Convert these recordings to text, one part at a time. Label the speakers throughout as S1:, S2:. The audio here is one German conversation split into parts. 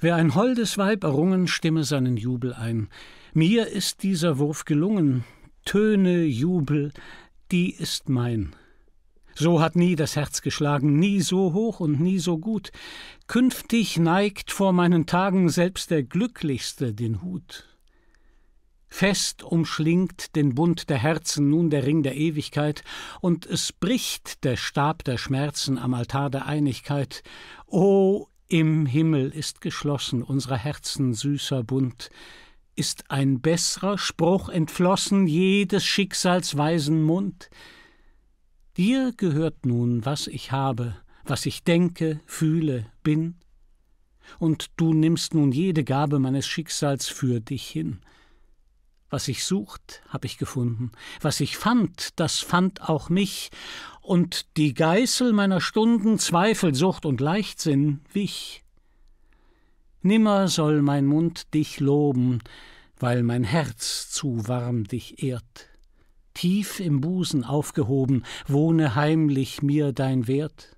S1: Wer ein holdes Weib errungen, stimme seinen Jubel ein. Mir ist dieser Wurf gelungen. Töne, Jubel, die ist mein. So hat nie das Herz geschlagen, nie so hoch und nie so gut. Künftig neigt vor meinen Tagen selbst der Glücklichste den Hut. Fest umschlingt den Bund der Herzen nun der Ring der Ewigkeit, und es bricht der Stab der Schmerzen am Altar der Einigkeit. O im Himmel ist geschlossen unserer Herzen süßer Bund, ist ein bessrer Spruch entflossen jedes Schicksals weisen Mund. Dir gehört nun, was ich habe, was ich denke, fühle, bin, und du nimmst nun jede Gabe meines Schicksals für dich hin. Was ich sucht, hab ich gefunden. Was ich fand, das fand auch mich. Und die Geißel meiner Stunden Zweifel, Sucht und Leichtsinn wich. Nimmer soll mein Mund dich loben, weil mein Herz zu warm dich ehrt. Tief im Busen aufgehoben, wohne heimlich mir dein Wert.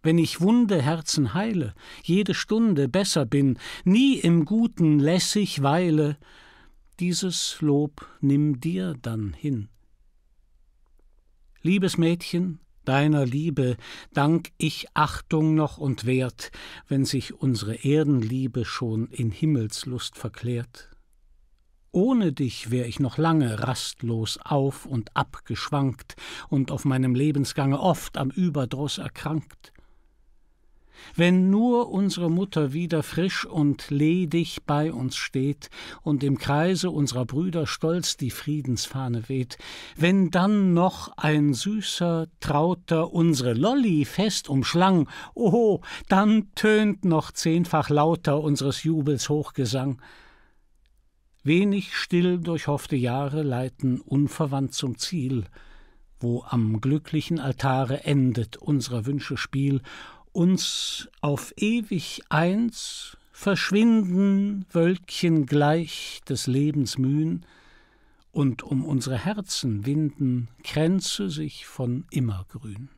S1: Wenn ich wunde Herzen heile, jede Stunde besser bin, nie im Guten lässig weile, dieses Lob nimm dir dann hin. Liebes Mädchen, deiner Liebe dank ich Achtung noch und Wert, wenn sich unsere Erdenliebe schon in Himmelslust verklärt. Ohne dich wär ich noch lange rastlos auf und ab geschwankt und auf meinem Lebensgange oft am Überdruss erkrankt. Wenn nur unsere Mutter wieder frisch und ledig bei uns steht und im Kreise unserer Brüder stolz die Friedensfahne weht, wenn dann noch ein süßer, trauter unsere Lolli fest umschlang, oho, dann tönt noch zehnfach lauter unseres Jubels Hochgesang. Wenig still durchhoffte Jahre leiten unverwandt zum Ziel, wo am glücklichen Altare endet unsrer Wünsche Spiel uns auf ewig eins, verschwinden Wölkchen gleich des Lebens Mühen, und um unsere Herzen winden Kränze sich von immergrün.